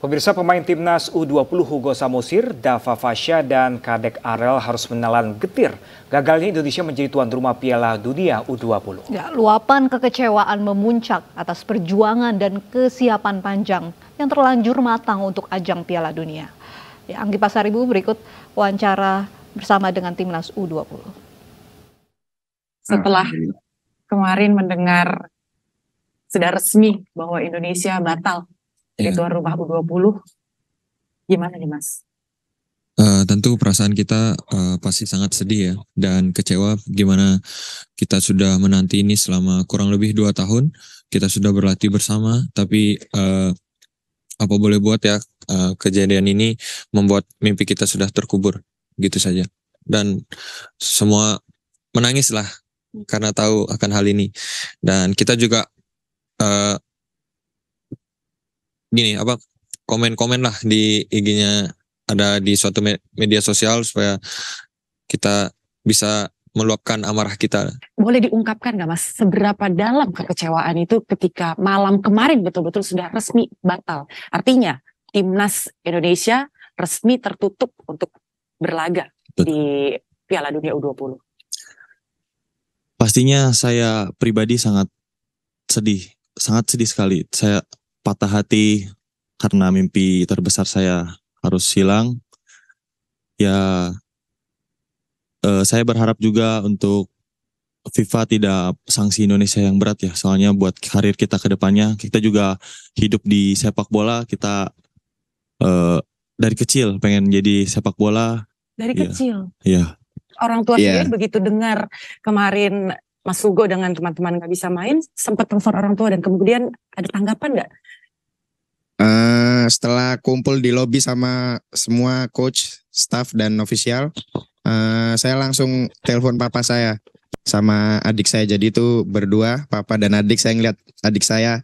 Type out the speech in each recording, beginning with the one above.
Pemirsa pemain timnas U20 Hugo Samosir, Dava Fasya dan Kadek Arel harus menelan getir. Gagalnya Indonesia menjadi tuan rumah Piala Dunia U20. Ya, luapan kekecewaan memuncak atas perjuangan dan kesiapan panjang yang terlanjur matang untuk ajang Piala Dunia. Ya, Anggi Pasaribu berikut wawancara bersama dengan timnas U20. Setelah kemarin mendengar sudah resmi bahwa Indonesia batal jadi yeah. tuan rumah U20 gimana nih mas? Uh, tentu perasaan kita uh, pasti sangat sedih ya dan kecewa gimana kita sudah menanti ini selama kurang lebih dua tahun kita sudah berlatih bersama tapi uh, apa boleh buat ya uh, kejadian ini membuat mimpi kita sudah terkubur gitu saja dan semua menangislah hmm. karena tahu akan hal ini dan kita juga uh, gini apa komen-komen lah di IG-nya ada di suatu media sosial supaya kita bisa meluapkan amarah kita. Boleh diungkapkan nggak mas, seberapa dalam kekecewaan itu ketika malam kemarin betul-betul sudah resmi batal? Artinya timnas Indonesia resmi tertutup untuk berlaga Betul. di Piala Dunia U20. Pastinya saya pribadi sangat sedih, sangat sedih sekali. Saya patah hati karena mimpi terbesar saya harus hilang. Ya, eh, saya berharap juga untuk FIFA tidak sanksi Indonesia yang berat ya. Soalnya buat karir kita ke depannya, kita juga hidup di sepak bola, kita eh, dari kecil pengen jadi sepak bola. Dari ya, kecil. Iya. Orang tua yeah. sendiri begitu dengar kemarin Mas Hugo dengan teman-teman nggak bisa main sempat telepon orang tua dan kemudian ada tanggapan nggak? Uh, setelah kumpul di lobby sama semua coach, staff dan ofisial, uh, saya langsung telepon papa saya sama adik saya. Jadi itu berdua papa dan adik saya ngeliat adik saya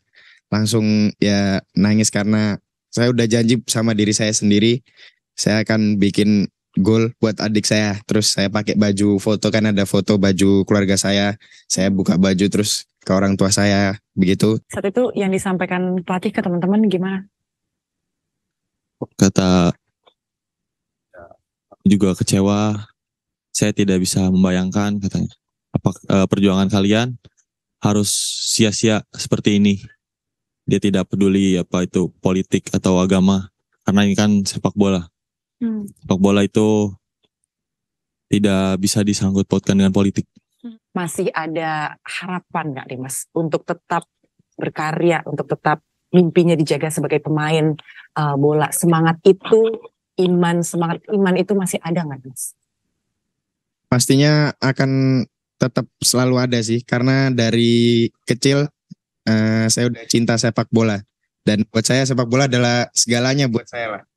langsung ya nangis karena saya udah janji sama diri saya sendiri saya akan bikin Gol buat adik saya. Terus saya pakai baju foto kan ada foto baju keluarga saya. Saya buka baju terus ke orang tua saya begitu. Saat itu yang disampaikan pelatih ke teman-teman gimana? Kata juga kecewa. Saya tidak bisa membayangkan katanya apa e, perjuangan kalian harus sia-sia seperti ini. Dia tidak peduli apa itu politik atau agama karena ini kan sepak bola Hmm. Sepak bola itu tidak bisa disangkut pautkan dengan politik. Masih ada harapan nggak nih Mas untuk tetap berkarya, untuk tetap mimpinya dijaga sebagai pemain uh, bola. Semangat itu, iman, semangat iman itu masih ada nggak Mas? Pastinya akan tetap selalu ada sih karena dari kecil uh, saya udah cinta sepak bola dan buat saya sepak bola adalah segalanya buat saya lah